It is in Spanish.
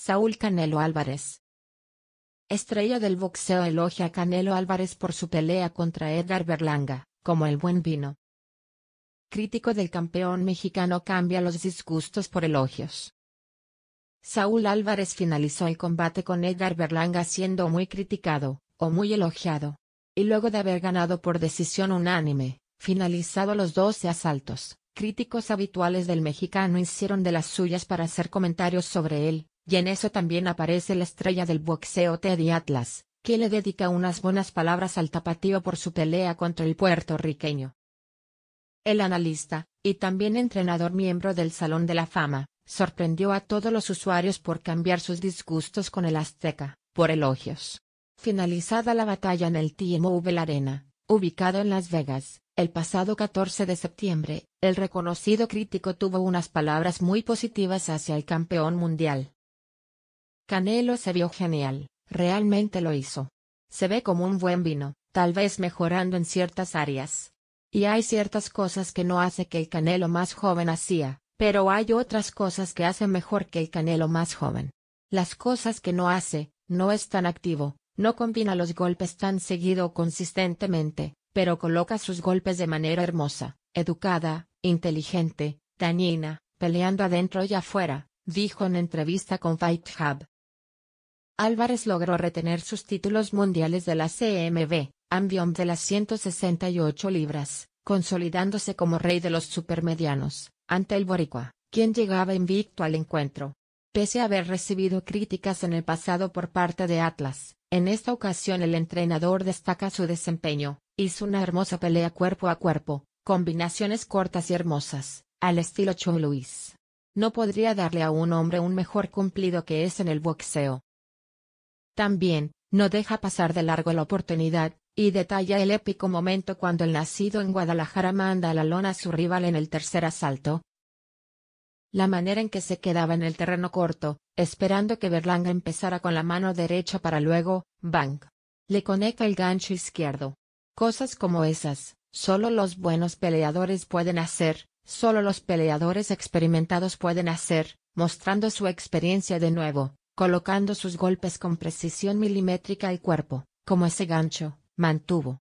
Saúl Canelo Álvarez. Estrella del boxeo elogia a Canelo Álvarez por su pelea contra Edgar Berlanga, como el buen vino. Crítico del campeón mexicano cambia los disgustos por elogios. Saúl Álvarez finalizó el combate con Edgar Berlanga siendo muy criticado, o muy elogiado. Y luego de haber ganado por decisión unánime, finalizado los 12 asaltos, críticos habituales del mexicano hicieron de las suyas para hacer comentarios sobre él, y en eso también aparece la estrella del boxeo Teddy Atlas, que le dedica unas buenas palabras al tapatío por su pelea contra el puertorriqueño. El analista, y también entrenador miembro del Salón de la Fama, sorprendió a todos los usuarios por cambiar sus disgustos con el Azteca, por elogios. Finalizada la batalla en el T-Mobile Arena, ubicado en Las Vegas, el pasado 14 de septiembre, el reconocido crítico tuvo unas palabras muy positivas hacia el campeón mundial. Canelo se vio genial, realmente lo hizo. Se ve como un buen vino, tal vez mejorando en ciertas áreas. Y hay ciertas cosas que no hace que el Canelo más joven hacía, pero hay otras cosas que hace mejor que el Canelo más joven. Las cosas que no hace, no es tan activo, no combina los golpes tan seguido o consistentemente, pero coloca sus golpes de manera hermosa, educada, inteligente, dañina, peleando adentro y afuera, dijo en entrevista con Fight Álvarez logró retener sus títulos mundiales de la CMB, Ambiom de las 168 libras, consolidándose como rey de los supermedianos, ante el boricua, quien llegaba invicto al encuentro. Pese a haber recibido críticas en el pasado por parte de Atlas, en esta ocasión el entrenador destaca su desempeño, hizo una hermosa pelea cuerpo a cuerpo, combinaciones cortas y hermosas, al estilo Chou Luis. No podría darle a un hombre un mejor cumplido que es en el boxeo, también, no deja pasar de largo la oportunidad, y detalla el épico momento cuando el nacido en Guadalajara manda a la lona a su rival en el tercer asalto. La manera en que se quedaba en el terreno corto, esperando que Berlanga empezara con la mano derecha para luego, bang. Le conecta el gancho izquierdo. Cosas como esas, solo los buenos peleadores pueden hacer, solo los peleadores experimentados pueden hacer, mostrando su experiencia de nuevo, colocando sus golpes con precisión milimétrica al cuerpo, como ese gancho, mantuvo,